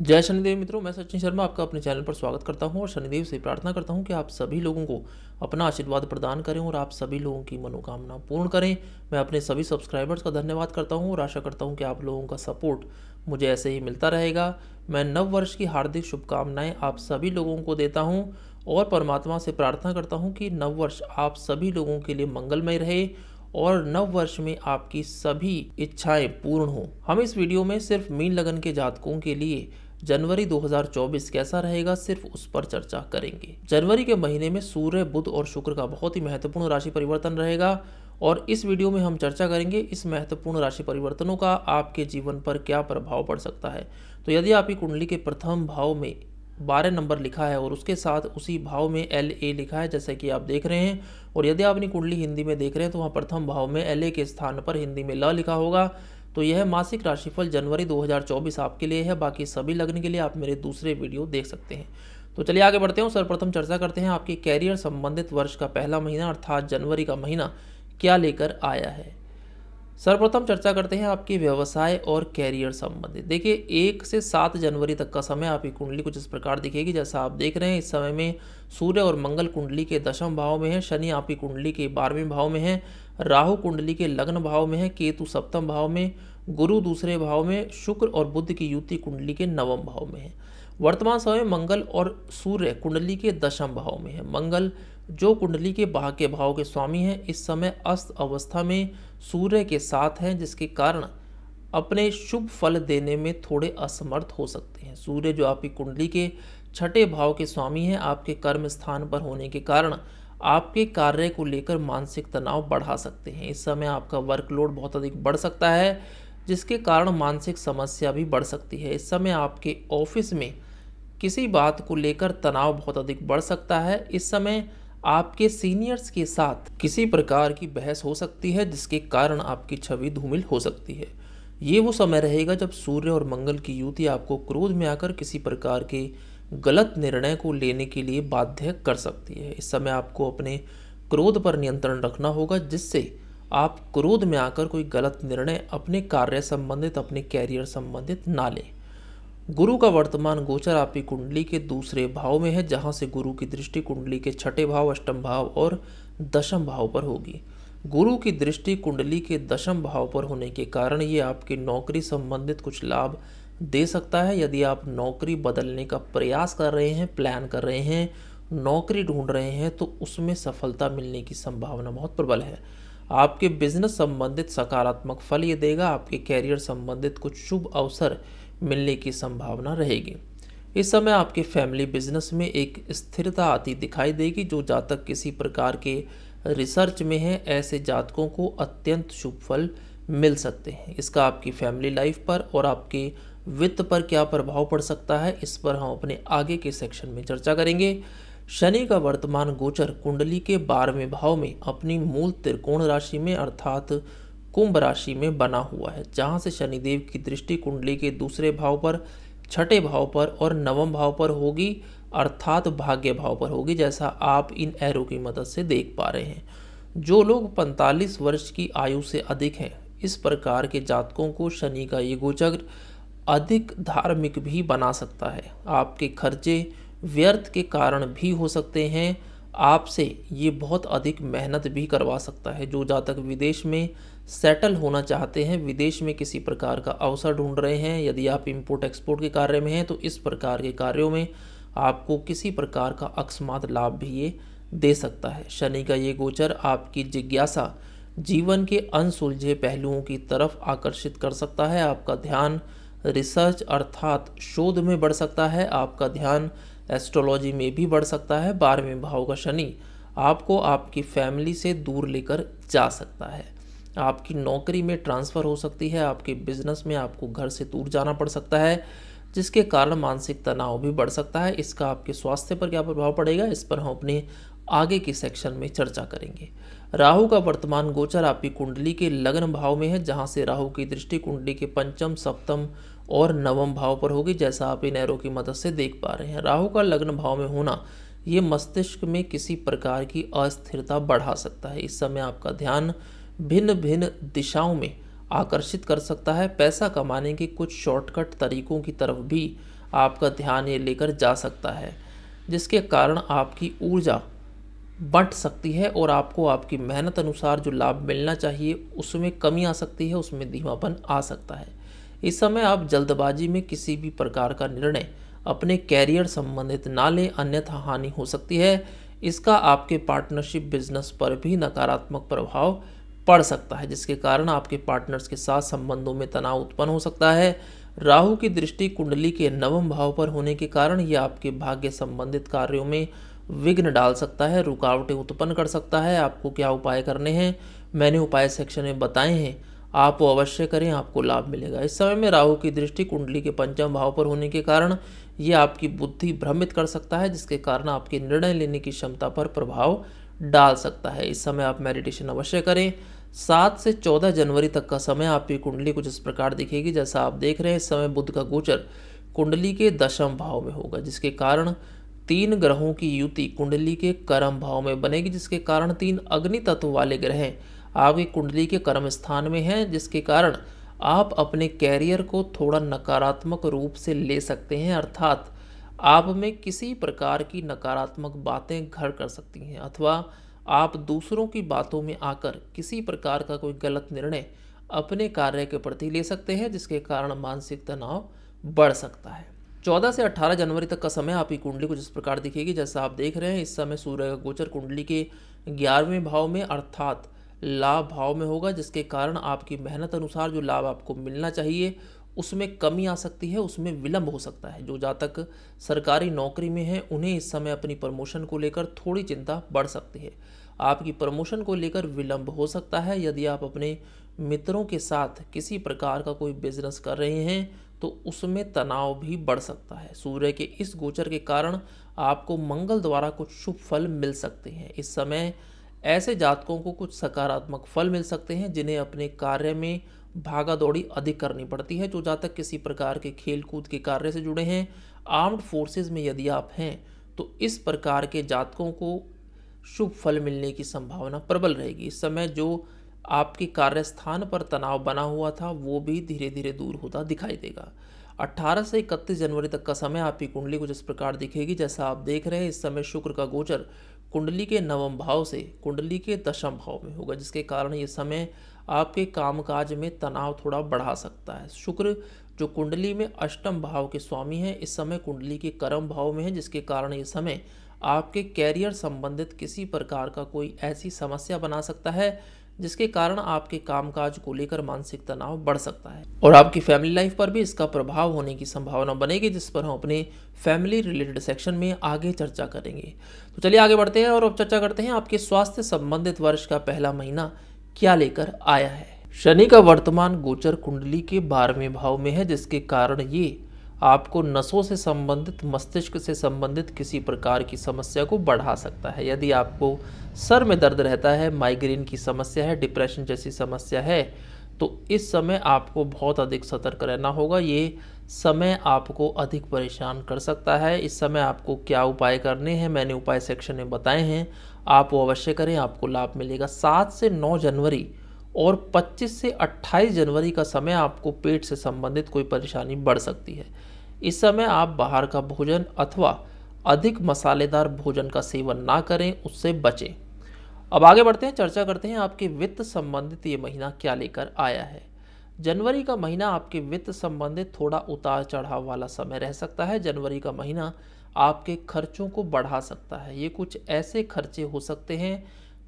जय शनिदेव मित्रों मैं सचिन शर्मा आपका अपने चैनल पर स्वागत करता हूं और शनिदेव से प्रार्थना करता हूं कि आप सभी लोगों को अपना आशीर्वाद प्रदान करें और आप सभी लोगों की मनोकामना पूर्ण करें मैं अपने सभी सब्सक्राइबर्स का धन्यवाद करता हूं और आशा करता हूं कि आप लोगों का सपोर्ट मुझे ऐसे ही मिलता रहेगा मैं नव वर्ष की हार्दिक शुभकामनाएँ आप सभी लोगों को देता हूँ और परमात्मा से प्रार्थना करता हूँ कि नववर्ष आप सभी लोगों के लिए मंगलमय रहे और नव वर्ष में आपकी सभी इच्छाएं पूर्ण हों हम इस वीडियो में सिर्फ मीन लगन के जातकों के लिए जनवरी 2024 कैसा रहेगा सिर्फ उस पर चर्चा करेंगे जनवरी के महीने में सूर्य बुध और शुक्र का बहुत ही महत्वपूर्ण राशि परिवर्तन रहेगा और इस वीडियो में हम चर्चा करेंगे इस महत्वपूर्ण राशि परिवर्तनों का आपके जीवन पर क्या प्रभाव पड़ सकता है तो यदि आपकी कुंडली के प्रथम भाव में बारह नंबर लिखा है और उसके साथ उसी भाव में एल ए लिखा है जैसे कि आप देख रहे हैं और यदि आप अपनी कुंडली हिंदी में देख रहे हैं तो वहाँ प्रथम भाव में एल ए के स्थान पर हिंदी में ल लिखा होगा तो यह मासिक राशिफल जनवरी 2024 आपके लिए है बाकी सभी लग्न के लिए आप मेरे दूसरे वीडियो देख सकते हैं तो चलिए आगे बढ़ते हैं सर्वप्रथम चर्चा करते हैं आपके कैरियर संबंधित वर्ष का पहला महीना अर्थात जनवरी का महीना क्या लेकर आया है सर्वप्रथम चर्चा करते हैं आपके व्यवसाय और कैरियर संबंधित देखिए एक से सात जनवरी तक का समय आपकी कुंडली कुछ इस प्रकार दिखेगी जैसा आप देख रहे हैं इस समय में सूर्य और मंगल कुंडली के दशम भाव में है शनि आपकी कुंडली के बारहवें भाव में है राहु कुंडली के लग्न भाव में है केतु सप्तम भाव में गुरु दूसरे भाव में शुक्र और बुद्ध की युति कुंडली के नवम भाव में है वर्तमान समय मंगल और सूर्य कुंडली के दशम भाव में है मंगल जो कुंडली के बाह के भाव के स्वामी हैं इस समय अस्त अवस्था में सूर्य के साथ हैं जिसके कारण अपने शुभ फल देने में थोड़े असमर्थ हो सकते हैं सूर्य जो आपकी कुंडली के छठे भाव के स्वामी हैं आपके कर्म स्थान पर होने के कारण आपके कार्य को लेकर मानसिक तनाव बढ़ा सकते हैं इस समय आपका वर्कलोड बहुत अधिक बढ़ सकता है जिसके कारण मानसिक समस्या भी बढ़ सकती है इस समय आपके ऑफिस में किसी बात को लेकर तनाव बहुत अधिक बढ़ सकता है इस समय आपके सीनियर्स के साथ किसी प्रकार की बहस हो सकती है जिसके कारण आपकी छवि धूमिल हो सकती है ये वो समय रहेगा जब सूर्य और मंगल की युति आपको क्रोध में आकर किसी प्रकार के गलत निर्णय को लेने के लिए बाध्य कर सकती है इस समय आपको अपने क्रोध पर नियंत्रण रखना होगा जिससे आप क्रोध में आकर कोई गलत निर्णय अपने कार्य संबंधित अपने कैरियर संबंधित ना लें गुरु का वर्तमान गोचर आपकी कुंडली के दूसरे भाव में है जहाँ से गुरु की दृष्टि कुंडली के छठे भाव अष्टम भाव और दशम भाव पर होगी गुरु की दृष्टि कुंडली के दशम भाव पर होने के कारण ये आपकी नौकरी संबंधित कुछ लाभ दे सकता है यदि आप नौकरी बदलने का प्रयास कर रहे हैं प्लान कर रहे हैं नौकरी ढूंढ रहे हैं तो उसमें सफलता मिलने की संभावना बहुत प्रबल है आपके बिजनेस संबंधित सकारात्मक फल ये देगा आपके कैरियर संबंधित कुछ शुभ अवसर मिलने की संभावना रहेगी इस समय आपके फैमिली बिजनेस में एक स्थिरता आती दिखाई देगी जो जातक किसी प्रकार के रिसर्च में है ऐसे जातकों को अत्यंत शुभ फल मिल सकते हैं इसका आपकी फैमिली लाइफ पर और आपके वित्त पर क्या प्रभाव पड़ सकता है इस पर हम अपने आगे के सेक्शन में चर्चा करेंगे शनि का वर्तमान गोचर कुंडली के बारहवें भाव में अपनी मूल त्रिकोण राशि में अर्थात कुंभ राशि में बना हुआ है जहाँ से शनिदेव की दृष्टि कुंडली के दूसरे भाव पर छठे भाव पर और नवम भाव पर होगी अर्थात भाग्य भाव पर होगी जैसा आप इन एरो की मदद से देख पा रहे हैं जो लोग 45 वर्ष की आयु से अधिक हैं इस प्रकार के जातकों को शनि का ये गोचर अधिक धार्मिक भी बना सकता है आपके खर्चे व्यर्थ के कारण भी हो सकते हैं आपसे ये बहुत अधिक मेहनत भी करवा सकता है जो जातक विदेश में सेटल होना चाहते हैं विदेश में किसी प्रकार का अवसर ढूंढ रहे हैं यदि आप इम्पोर्ट एक्सपोर्ट के कार्य में हैं तो इस प्रकार के कार्यों में आपको किसी प्रकार का अकस्मात लाभ भी ये दे सकता है शनि का ये गोचर आपकी जिज्ञासा जीवन के अनसुलझे पहलुओं की तरफ आकर्षित कर सकता है आपका ध्यान रिसर्च अर्थात शोध में बढ़ सकता है आपका ध्यान एस्ट्रोलॉजी में भी बढ़ सकता है बारहवें भाव का शनि आपको आपकी फैमिली से दूर लेकर जा सकता है आपकी नौकरी में ट्रांसफ़र हो सकती है आपके बिजनेस में आपको घर से दूर जाना पड़ सकता है जिसके कारण मानसिक तनाव भी बढ़ सकता है इसका आपके स्वास्थ्य पर क्या प्रभाव पड़ेगा इस पर हम अपने आगे के सेक्शन में चर्चा करेंगे राहु का वर्तमान गोचर आपकी कुंडली के लग्न भाव में है जहाँ से राहु की दृष्टि कुंडली के पंचम सप्तम और नवम भाव पर होगी जैसा आप इन एरो की मदद से देख पा रहे हैं राहु का लग्न भाव में होना ये मस्तिष्क में किसी प्रकार की अस्थिरता बढ़ा सकता है इस समय आपका ध्यान भिन्न भिन्न दिशाओं में आकर्षित कर सकता है पैसा कमाने के कुछ शॉर्टकट तरीकों की तरफ भी आपका ध्यान ये लेकर जा सकता है जिसके कारण आपकी ऊर्जा बंट सकती है और आपको आपकी मेहनत अनुसार जो लाभ मिलना चाहिए उसमें कमी आ सकती है उसमें धीमापन आ सकता है इस समय आप जल्दबाजी में किसी भी प्रकार का निर्णय अपने कैरियर संबंधित ना लें अन्यथा हानि हो सकती है इसका आपके पार्टनरशिप बिजनेस पर भी नकारात्मक प्रभाव पड़ सकता है जिसके कारण आपके पार्टनर्स के साथ संबंधों में तनाव उत्पन्न हो सकता है राहु की दृष्टि कुंडली के नवम भाव पर होने के कारण यह आपके भाग्य संबंधित कार्यों में विघ्न डाल सकता है रुकावटें उत्पन्न कर सकता है आपको क्या उपाय करने हैं मैंने उपाय सेक्शन में बताए हैं आप वो अवश्य करें आपको लाभ मिलेगा इस समय में राहु की दृष्टि कुंडली के पंचम भाव पर होने के कारण ये आपकी बुद्धि भ्रमित कर सकता है जिसके कारण आपके निर्णय लेने की क्षमता पर प्रभाव डाल सकता है इस समय आप मेडिटेशन अवश्य करें सात से चौदह जनवरी तक का समय आपकी कुंडली कुछ इस प्रकार दिखेगी जैसा आप देख रहे हैं इस समय बुद्ध का गोचर कुंडली के दशम भाव में होगा जिसके कारण तीन ग्रहों की युति कुंडली के कर्म भाव में बनेगी जिसके कारण तीन अग्नि तत्व वाले ग्रह आपकी कुंडली के कर्म स्थान में है जिसके कारण आप अपने कैरियर को थोड़ा नकारात्मक रूप से ले सकते हैं अर्थात आप में किसी प्रकार की नकारात्मक बातें घर कर सकती हैं अथवा आप दूसरों की बातों में आकर किसी प्रकार का कोई गलत निर्णय अपने कार्य के प्रति ले सकते हैं जिसके कारण मानसिक तनाव बढ़ सकता है 14 से 18 जनवरी तक का समय आपकी कुंडली कुछ इस प्रकार दिखेगी जैसा आप देख रहे हैं इस समय सूर्य का गोचर कुंडली के ग्यारहवें भाव में अर्थात लाभ भाव में होगा जिसके कारण आपकी मेहनत अनुसार जो लाभ आपको मिलना चाहिए उसमें कमी आ सकती है उसमें विलंब हो सकता है जो जातक सरकारी नौकरी में हैं उन्हें इस समय अपनी प्रमोशन को लेकर थोड़ी चिंता बढ़ सकती है आपकी प्रमोशन को लेकर विलंब हो सकता है यदि आप अपने मित्रों के साथ किसी प्रकार का कोई बिजनेस कर रहे हैं तो उसमें तनाव भी बढ़ सकता है सूर्य के इस गोचर के कारण आपको मंगल द्वारा कुछ शुभ फल मिल सकते हैं इस समय ऐसे जातकों को कुछ सकारात्मक फल मिल सकते हैं जिन्हें अपने कार्य में भागा दौड़ी अधिक करनी पड़ती है जो जातक किसी प्रकार के खेल कूद के कार्य से जुड़े हैं आर्म्ड फोर्सेज में यदि आप हैं तो इस प्रकार के जातकों को शुभ फल मिलने की संभावना प्रबल रहेगी इस समय जो आपके कार्यस्थान पर तनाव बना हुआ था वो भी धीरे धीरे दूर होता दिखाई देगा 18 से 31 जनवरी तक का समय आपकी कुंडली कुछ इस प्रकार दिखेगी जैसा आप देख रहे हैं इस समय शुक्र का गोचर कुंडली के नवम भाव से कुंडली के दशम भाव में होगा जिसके कारण ये समय आपके कामकाज में तनाव थोड़ा बढ़ा सकता है शुक्र जो कुंडली में अष्टम भाव के स्वामी हैं इस समय कुंडली के कर्म भाव में है जिसके कारण ये समय आपके कैरियर संबंधित किसी प्रकार का कोई ऐसी समस्या बना सकता है जिसके कारण आपके कामकाज को लेकर मानसिक तनाव बढ़ सकता है और आपकी फैमिली लाइफ पर भी इसका प्रभाव होने की संभावना बनेगी जिस पर हम अपने फैमिली रिलेटेड सेक्शन में आगे चर्चा करेंगे तो चलिए आगे बढ़ते हैं और अब चर्चा करते हैं आपके स्वास्थ्य संबंधित वर्ष का पहला महीना क्या लेकर आया है शनि का वर्तमान गोचर कुंडली के बारहवें भाव में है जिसके कारण ये आपको नसों से संबंधित मस्तिष्क से संबंधित किसी प्रकार की समस्या को बढ़ा सकता है यदि आपको सर में दर्द रहता है माइग्रेन की समस्या है डिप्रेशन जैसी समस्या है तो इस समय आपको बहुत अधिक सतर्क रहना होगा ये समय आपको अधिक परेशान कर सकता है इस समय आपको क्या उपाय करने हैं मैंने उपाय सेक्शन में बताए हैं आप वो अवश्य करें आपको लाभ मिलेगा सात से नौ जनवरी और 25 से 28 जनवरी का समय आपको पेट से संबंधित कोई परेशानी बढ़ सकती है इस समय आप बाहर का भोजन अथवा अधिक मसालेदार भोजन का सेवन ना करें उससे बचें अब आगे बढ़ते हैं चर्चा करते हैं आपके वित्त संबंधित ये महीना क्या लेकर आया है जनवरी का महीना आपके वित्त संबंधित थोड़ा उतार चढ़ाव वाला समय रह सकता है जनवरी का महीना आपके खर्चों को बढ़ा सकता है ये कुछ ऐसे खर्चे हो सकते हैं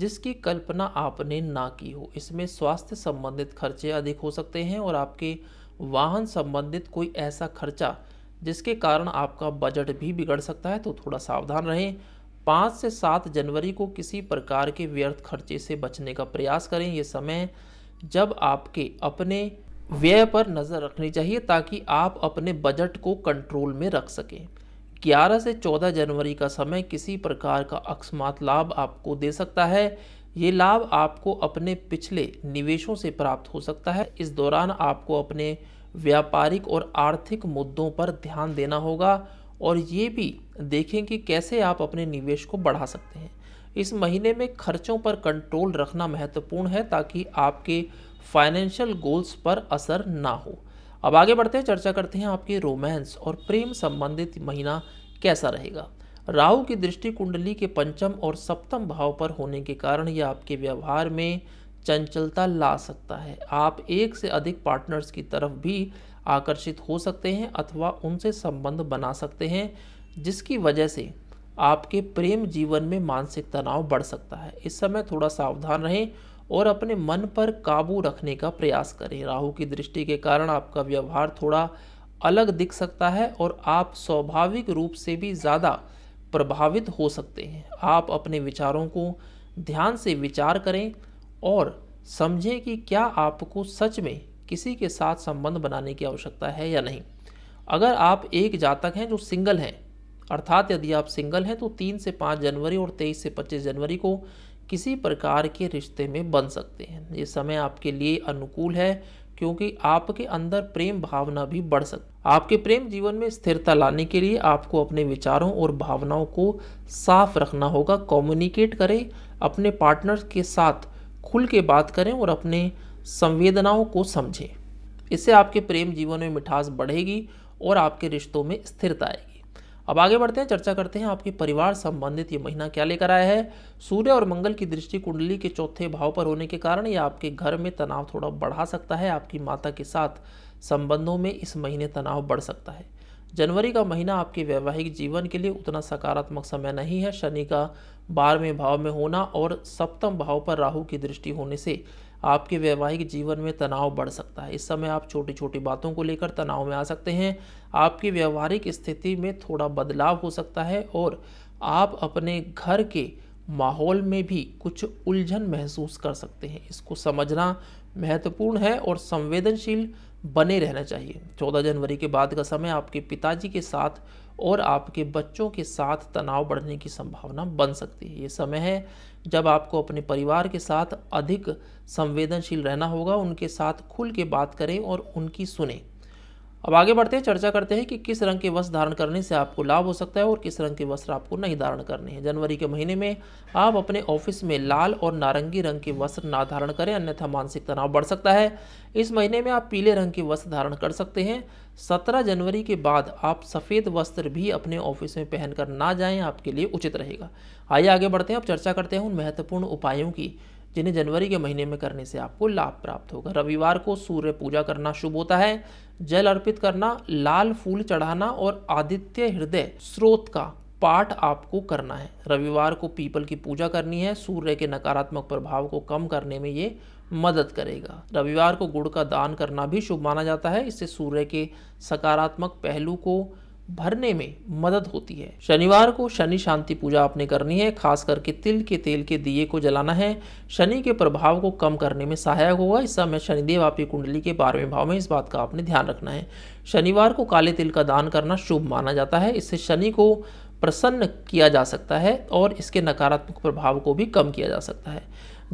जिसकी कल्पना आपने ना की हो इसमें स्वास्थ्य संबंधित खर्चे अधिक हो सकते हैं और आपके वाहन संबंधित कोई ऐसा खर्चा जिसके कारण आपका बजट भी बिगड़ सकता है तो थोड़ा सावधान रहें पाँच से सात जनवरी को किसी प्रकार के व्यर्थ खर्चे से बचने का प्रयास करें ये समय जब आपके अपने व्यय पर नज़र रखनी चाहिए ताकि आप अपने बजट को कंट्रोल में रख सकें 11 से 14 जनवरी का समय किसी प्रकार का अकस्मात लाभ आपको दे सकता है ये लाभ आपको अपने पिछले निवेशों से प्राप्त हो सकता है इस दौरान आपको अपने व्यापारिक और आर्थिक मुद्दों पर ध्यान देना होगा और ये भी देखें कि कैसे आप अपने निवेश को बढ़ा सकते हैं इस महीने में खर्चों पर कंट्रोल रखना महत्वपूर्ण है ताकि आपके फाइनेंशियल गोल्स पर असर ना हो अब आगे बढ़ते हैं चर्चा करते हैं आपके रोमांस और प्रेम संबंधित महीना कैसा रहेगा राहु की दृष्टि कुंडली के पंचम और सप्तम भाव पर होने के कारण यह आपके व्यवहार में चंचलता ला सकता है आप एक से अधिक पार्टनर्स की तरफ भी आकर्षित हो सकते हैं अथवा उनसे संबंध बना सकते हैं जिसकी वजह से आपके प्रेम जीवन में मानसिक तनाव बढ़ सकता है इस समय थोड़ा सावधान रहें और अपने मन पर काबू रखने का प्रयास करें राहु की दृष्टि के कारण आपका व्यवहार थोड़ा अलग दिख सकता है और आप स्वाभाविक रूप से भी ज़्यादा प्रभावित हो सकते हैं आप अपने विचारों को ध्यान से विचार करें और समझें कि क्या आपको सच में किसी के साथ संबंध बनाने की आवश्यकता है या नहीं अगर आप एक जातक हैं जो सिंगल हैं अर्थात यदि आप सिंगल हैं तो तीन से पाँच जनवरी और तेईस से पच्चीस जनवरी को किसी प्रकार के रिश्ते में बन सकते हैं ये समय आपके लिए अनुकूल है क्योंकि आपके अंदर प्रेम भावना भी बढ़ सकती है आपके प्रेम जीवन में स्थिरता लाने के लिए आपको अपने विचारों और भावनाओं को साफ रखना होगा कम्युनिकेट करें अपने पार्टनर के साथ खुल के बात करें और अपने संवेदनाओं को समझें इससे आपके प्रेम जीवन में मिठास बढ़ेगी और आपके रिश्तों में स्थिरता आएगी अब आगे बढ़ते हैं चर्चा करते हैं आपके परिवार संबंधित ये महीना क्या लेकर आया है सूर्य और मंगल की दृष्टि कुंडली के चौथे भाव पर होने के कारण यह आपके घर में तनाव थोड़ा बढ़ा सकता है आपकी माता के साथ संबंधों में इस महीने तनाव बढ़ सकता है जनवरी का महीना आपके वैवाहिक जीवन के लिए उतना सकारात्मक समय नहीं है शनि का बारहवें भाव में होना और सप्तम भाव पर राहु की दृष्टि होने से आपके वैवाहिक जीवन में तनाव बढ़ सकता है इस समय आप छोटी छोटी बातों को लेकर तनाव में आ सकते हैं आपकी व्यवहारिक स्थिति में थोड़ा बदलाव हो सकता है और आप अपने घर के माहौल में भी कुछ उलझन महसूस कर सकते हैं इसको समझना महत्वपूर्ण है और संवेदनशील बने रहना चाहिए 14 जनवरी के बाद का समय आपके पिताजी के साथ और आपके बच्चों के साथ तनाव बढ़ने की संभावना बन सकती है ये समय है जब आपको अपने परिवार के साथ अधिक संवेदनशील रहना होगा उनके साथ खुल के बात करें और उनकी सुनें अब आगे बढ़ते हैं चर्चा करते हैं कि किस रंग के वस्त्र धारण करने से आपको लाभ हो सकता है और किस रंग के वस्त्र आपको नहीं धारण करने हैं जनवरी के महीने में आप अपने ऑफिस में लाल और नारंगी रंग के वस्त्र ना धारण करें अन्यथा मानसिक तनाव बढ़ सकता है इस महीने में आप पीले रंग के वस्त्र धारण कर सकते हैं सत्रह जनवरी के बाद आप सफ़ेद वस्त्र भी अपने ऑफिस में पहनकर ना जाएँ आपके लिए उचित रहेगा आइए आगे बढ़ते हैं अब चर्चा करते हैं उन महत्वपूर्ण उपायों की जिन्हें जनवरी के महीने में करने से आपको लाभ प्राप्त होगा रविवार को सूर्य पूजा करना शुभ होता है जल अर्पित करना लाल फूल चढ़ाना और आदित्य हृदय स्रोत का पाठ आपको करना है रविवार को पीपल की पूजा करनी है सूर्य के नकारात्मक प्रभाव को कम करने में ये मदद करेगा रविवार को गुड़ का दान करना भी शुभ माना जाता है इससे सूर्य के सकारात्मक पहलू को भरने में मदद होती है शनिवार को शनि शांति पूजा आपने करनी है खास करके तिल के तेल के दिए को जलाना है शनि के प्रभाव को कम करने में सहायक होगा इस समय शनिदेव आपकी कुंडली के बारहवें भाव में इस बात का आपने ध्यान रखना है शनिवार को काले तिल का दान करना शुभ माना जाता है इससे शनि को प्रसन्न किया जा सकता है और इसके नकारात्मक प्रभाव को भी कम किया जा सकता है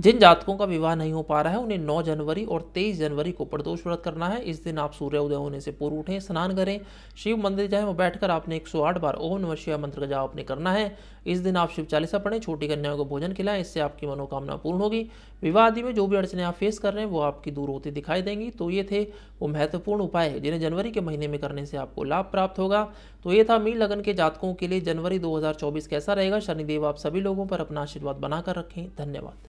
जिन जातकों का विवाह नहीं हो पा रहा है उन्हें 9 जनवरी और 23 जनवरी को प्रदोष व्रत करना है इस दिन आप सूर्य उदय होने से पूर्व उठें स्नान करें शिव मंदिर जाएं और बैठकर आपने 108 बार ओम नमः शिवाय मंत्र का जाप आपने करना है इस दिन आप शिव चालीसा पढ़ें छोटी कन्याओं को भोजन खिलाएं इससे आपकी मनोकामना पूर्ण होगी विवाह आदि में जो भी अड़चने आप फेस कर रहे हैं वो आपकी दूर होती दिखाई देंगी तो ये थे वो महत्वपूर्ण उपाय जिन्हें जनवरी के महीने में करने से आपको लाभ प्राप्त होगा तो ये था मीन लगन के जातकों के लिए जनवरी दो कैसा रहेगा शनिदेव आप सभी लोगों पर अपना आशीर्वाद बनाकर रखें धन्यवाद